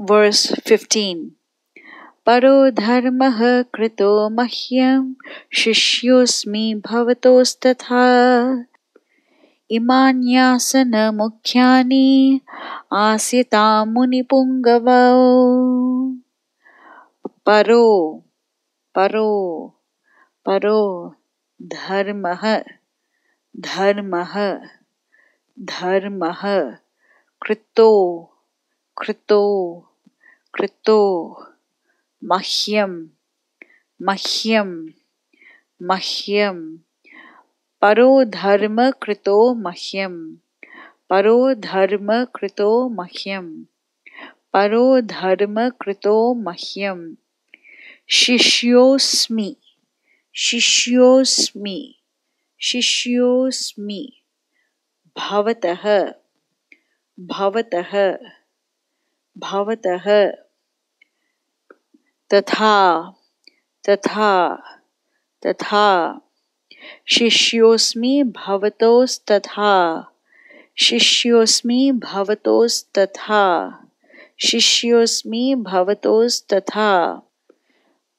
verse 15. परो धर्म कृतो मह्यं शिष्योऽस्मि भवतोस्तथा इमान्यासनमुख्यानि आस्यतां मुनिपुङ्गवौ परो परो परो धर्म धर्मः धर्मः कृतो कृतो कृतो मह्यम मह्यम मह्यम परो धर्म कृतो मह्यम परो धर्म कृतो मह्यम परो धर्म कृतो मह्यम शिष्योस्मि शिष्योस्मि शिष्योस्मि भवतः भवतः भवतः तथा तथा तथा शिष्योस्मि भवतोस्तथा शिष्योस्मि भवतोस्तथा शिष्योस्मि भवतोस्तथा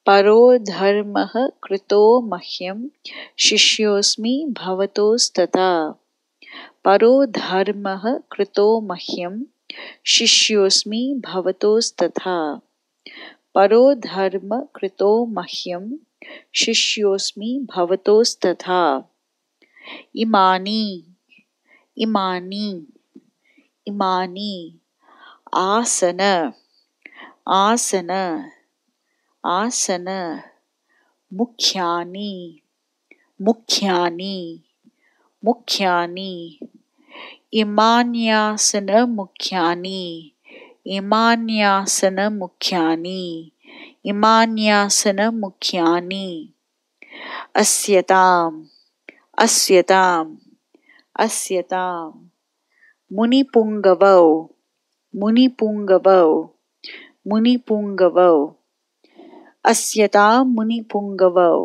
परो धर्मः कृतो मह्यं शिष्योस्मि भवतोस्तथा परो धर्मः कृतो मह्यं शिष्योस्मि भवतोस्तथा परो धर्म कृतो मह्यम शिष्योस्मि भवतोस्तथा इमानी इमानी इमानी आसन आसन आसन मुख्यानि मुख्यानि मुख्यानि इमान्यासन इमान्यासन मुख्यानी इमान्यासनमुख्यानि इमान्यासनमुख्यानि इमान्यासनमुख्यानि अस्यताम अस्यताम अस्यताम् मुनिपुंगव मुनिपुंगव मुनिपुङ्गवौ अस्यतां मुनिपुङ्गवौ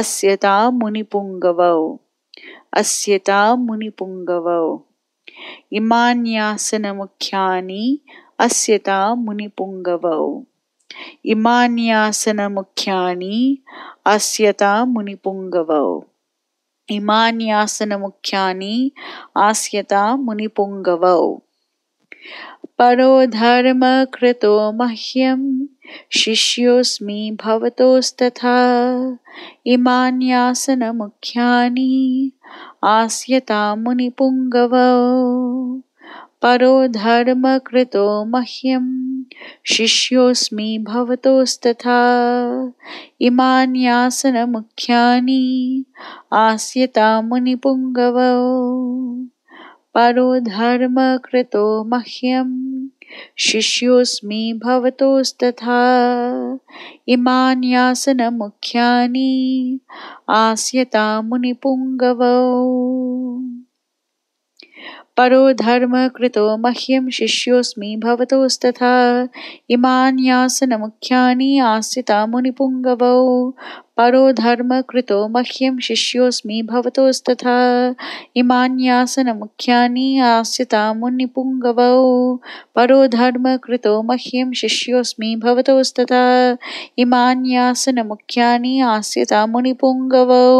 अस्यतां मुनिपुङ्गवौ अस्यता मुनिपुङ्गवौ इमान्यासनमुख्यानि अस्यता मुनिपुङ्गवौ इमान्यासनमुख्यानि अस्यता मुनिपुङ्गवौ इमान्यासनमुख्यानि आस्यता मुनिपुङ्गवौ परो धर्मकृतो मह्यम शिष्योऽस्मि भवतोस्तथा इमान्यासनमुख्यानि आस्यता मुनिपुङ्गव परो धर्मकृतो मह्यं शिष्योऽस्मि भवतोस्तथा इमान्यासनमुख्यानि आस्यता मुनिपुङ्गव परो धर्मकृतो मह्यम् शिष्योऽस्मि भवतोस्तथा इमान्यासनमुख्यानि आस्यता मुनिपुङ्गवौ परो धर्म कृतो मह्यम शिष्योस्मि भवतोस्तथा मुख्यानि आस्थिता मुनिपुङ्गवौ परो धर्म कृतो मह्यम शिष्योस्मि भवतोस्तथा मुख्यानि आस्थिता मुनिपुङ्गवौ परो धर्म कृतो मह्यम शिष्योस्मि भवतोस्तथा मुख्यानि आस्थिता मुनिपुङ्गवौ